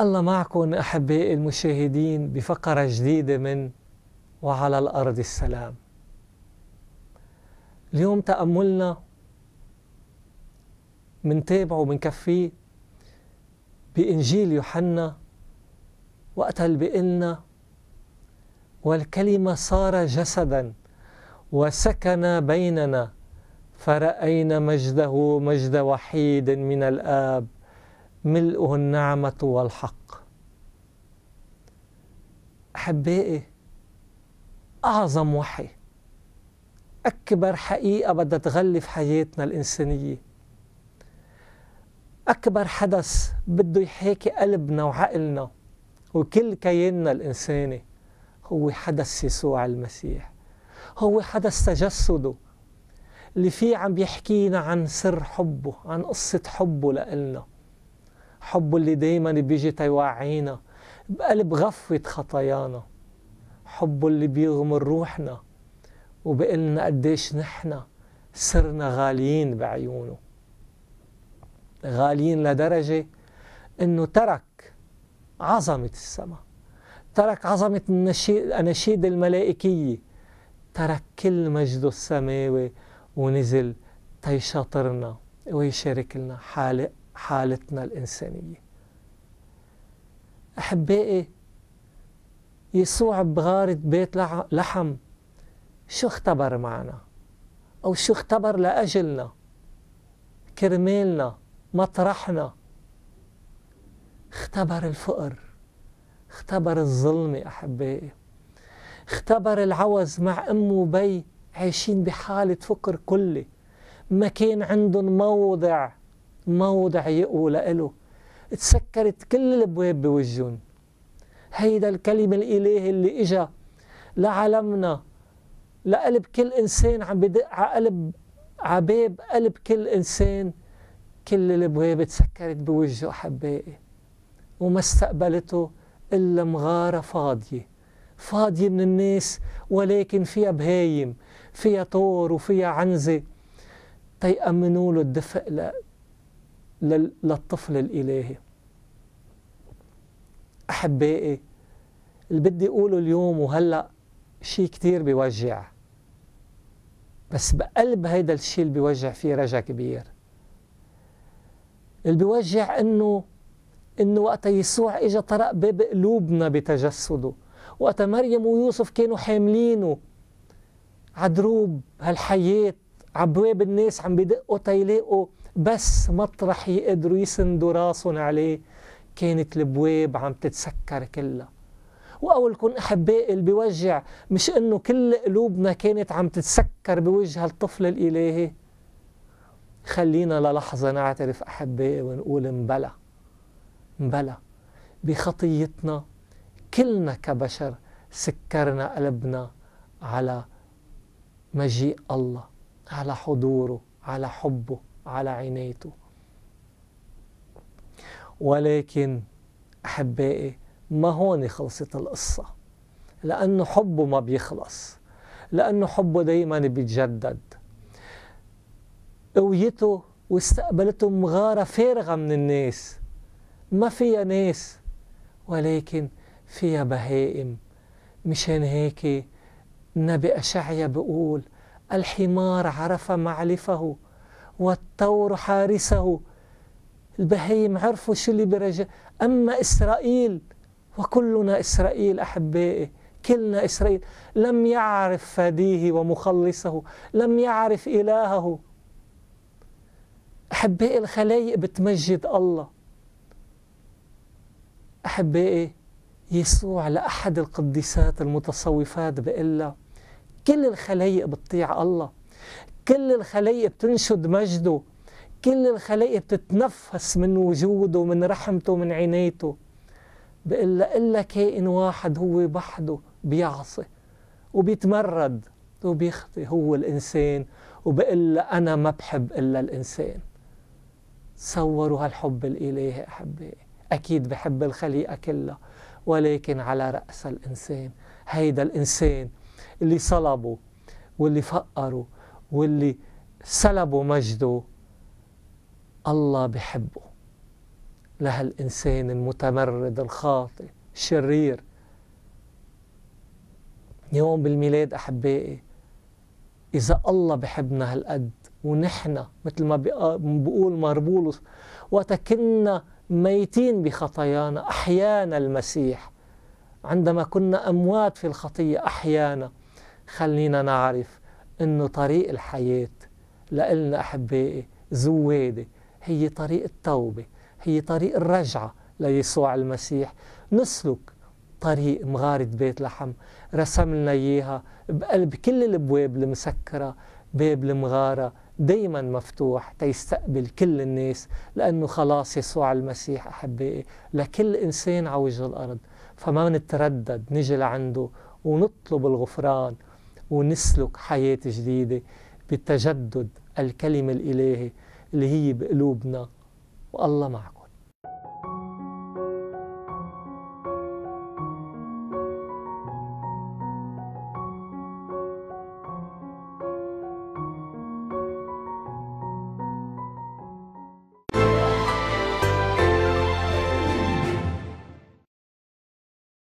الله معكم أحبائي المشاهدين بفقرة جديدة من وعلى الأرض السلام اليوم تأملنا منتابعه ومنكفيه بإنجيل يوحنا وقتل اللي والكلمة صار جسدا وسكن بيننا فرأينا مجده مجد وحيد من الآب ملؤه النعمة والحق أحبائي أعظم وحي أكبر حقيقة بدها تغلف حياتنا الإنسانية أكبر حدث بده يحاكي قلبنا وعقلنا وكل كياننا الإنساني هو حدث يسوع المسيح هو حدث تجسده اللي فيه عم بيحكينا عن سر حبه عن قصة حبه لإلنا حبه اللي دايما بيجي تيوعينا بقلب غفوة خطايانا حبه اللي بيغمر روحنا وبقلنا قديش نحنا صرنا غاليين بعيونه غاليين لدرجة انه ترك عظمة السماء ترك عظمة النشيد الملائكية ترك كل مجده السماوي ونزل تيشاطرنا ويشارك لنا حالق حالتنا الإنسانية أحبائي يسوع بغارة بيت لحم شو اختبر معنا أو شو اختبر لأجلنا كرمالنا مطرحنا اختبر الفقر اختبر الظلمة أحبائي اختبر العوز مع أم وبي عايشين بحالة فقر كلي ما كان عندهم موضع موضع يقوى له تسكرت كل الابواب بوجهن هيدا الكلمة الإلهي اللي إجا لعالمنا لقلب كل إنسان عم بدق عقلب عباب قلب كل إنسان كل الابواب تسكرت بوجهه أحبائي وما استقبلته إلا مغارة فاضية فاضية من الناس ولكن فيها بهايم فيها طور وفيها عنزة تيأمنوا له الدفء للطفل الإلهي أحبائي اللي بدي أقوله اليوم وهلأ شيء كتير بيوجع بس بقلب هيدا الشيء اللي بيوجع فيه رجا كبير اللي بيوجع انه انه وقت يسوع اجى طرق باب قلوبنا بتجسده وقت مريم ويوسف كانوا حاملينه عدروب هالحياة عبواب الناس عم بيدقوا تيلاقوا بس مطرح يقدروا يسندوا راسهم عليه كانت البواب عم تتسكر كلها وأولكم أحبائي اللي بيوجع مش إنه كل قلوبنا كانت عم تتسكر بوجه الطفل الإلهي خلينا للحظة نعترف أحبائي ونقول مبلا مبلا بخطيتنا كلنا كبشر سكرنا قلبنا على مجيء الله على حضوره على حبه على عنايته ولكن أحبائي ما هون خلصت القصة لأنه حبه ما بيخلص لأنه حبه دايما بيتجدد قويته واستقبلته مغارة فارغة من الناس ما فيها ناس ولكن فيها بهائم مشان هيك النبي أشعيا بقول الحمار عرف معلفه والثور حارسه البهيم عرفوا شو اللي برجع أما إسرائيل وكلنا إسرائيل أحبائي كلنا إسرائيل لم يعرف فديه ومخلصه لم يعرف إلهه أحبائي الخلايق بتمجد الله أحبائي يسوع لأحد القديسات المتصوفات بإلا كل الخلايق بتطيع الله كل الخليقة بتنشد مجده كل الخليقة بتتنفس من وجوده من رحمته من عنايته بإلا إلا كائن واحد هو بحده بيعصي وبيتمرد وبيخطي هو الإنسان وبإلا أنا ما بحب إلا الإنسان تصوروا هالحب الإلهي أحبائي أكيد بحب الخليقة كلها ولكن على رأس الإنسان هيدا الإنسان اللي صلبه واللي فقره واللي سلبوا مجده الله بحبه لهالإنسان المتمرد الخاطئ الشرير يوم بالميلاد أحبائي إذا الله بحبنا هالقد ونحن مثل ما آه، بقول مربولوس وقت كنا ميتين بخطايانا أحيانا المسيح عندما كنا أموات في الخطية أحيانا خلينا نعرف انه طريق الحياه لإلنا احبائي زواده هي طريق التوبه هي طريق الرجعه ليسوع المسيح نسلك طريق مغارة بيت لحم رسم لنا إياها بقلب كل الأبواب المسكرة باب المغارة دايما مفتوح تيستقبل كل الناس لأنه خلاص يسوع المسيح أحبائي لكل إنسان على وجه الأرض فما نتردد نجي لعنده ونطلب الغفران ونسلك حياة جديدة بتجدد الكلمة الإلهي اللي هي بقلوبنا والله معكم